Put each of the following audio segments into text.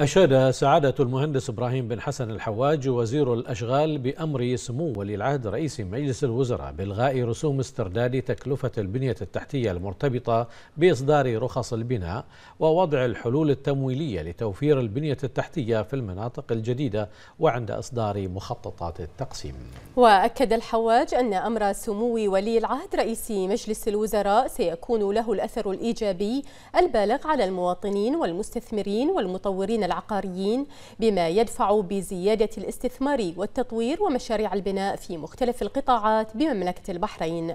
أشاد سعادة المهندس إبراهيم بن حسن الحواج وزير الأشغال بأمر سمو ولي العهد رئيس مجلس الوزراء بإلغاء رسوم استرداد تكلفة البنية التحتية المرتبطة بإصدار رخص البناء ووضع الحلول التمويلية لتوفير البنية التحتية في المناطق الجديدة وعند إصدار مخططات التقسيم وأكد الحواج أن أمر سمو ولي العهد رئيس مجلس الوزراء سيكون له الأثر الإيجابي البالغ على المواطنين والمستثمرين والمطورين العقاريين بما يدفع بزيادة الاستثمار والتطوير ومشاريع البناء في مختلف القطاعات بمملكة البحرين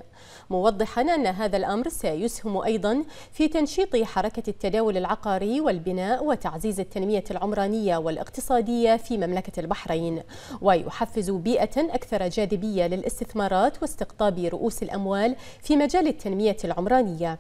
موضحا أن هذا الأمر سيسهم أيضا في تنشيط حركة التداول العقاري والبناء وتعزيز التنمية العمرانية والاقتصادية في مملكة البحرين ويحفز بيئة أكثر جاذبية للاستثمارات واستقطاب رؤوس الأموال في مجال التنمية العمرانية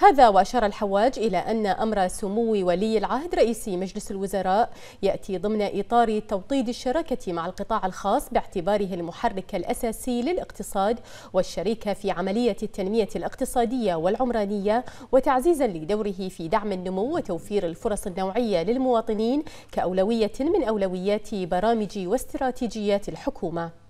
هذا وأشار الحواج إلى أن أمر سمو ولي العهد رئيس مجلس الوزراء يأتي ضمن إطار توطيد الشراكة مع القطاع الخاص باعتباره المحرك الأساسي للاقتصاد والشريك في عملية التنمية الاقتصادية والعمرانية وتعزيزا لدوره في دعم النمو وتوفير الفرص النوعية للمواطنين كأولوية من أولويات برامج واستراتيجيات الحكومة